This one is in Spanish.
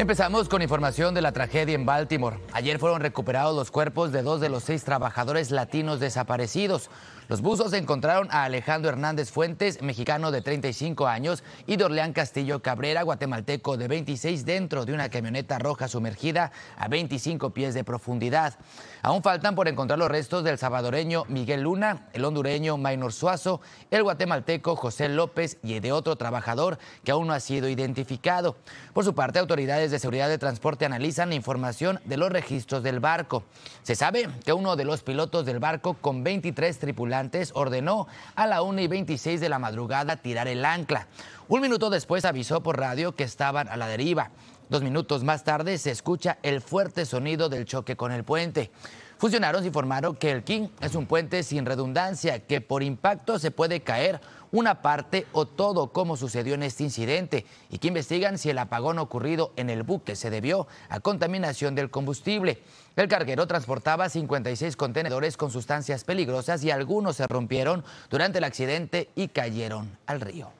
Empezamos con información de la tragedia en Baltimore. Ayer fueron recuperados los cuerpos de dos de los seis trabajadores latinos desaparecidos. Los buzos encontraron a Alejandro Hernández Fuentes, mexicano de 35 años, y Dorleán Castillo Cabrera, guatemalteco de 26, dentro de una camioneta roja sumergida a 25 pies de profundidad. Aún faltan por encontrar los restos del salvadoreño Miguel Luna, el hondureño Maynor Suazo, el guatemalteco José López y de otro trabajador que aún no ha sido identificado. Por su parte, autoridades de seguridad de transporte analizan la información de los registros del barco. Se sabe que uno de los pilotos del barco con 23 tripulantes ordenó a la 1 y 26 de la madrugada tirar el ancla. Un minuto después avisó por radio que estaban a la deriva. Dos minutos más tarde se escucha el fuerte sonido del choque con el puente. Funcionarios informaron que el King es un puente sin redundancia que por impacto se puede caer una parte o todo como sucedió en este incidente y que investigan si el apagón ocurrido en el buque se debió a contaminación del combustible. El carguero transportaba 56 contenedores con sustancias peligrosas y algunos se rompieron durante el accidente y cayeron al río.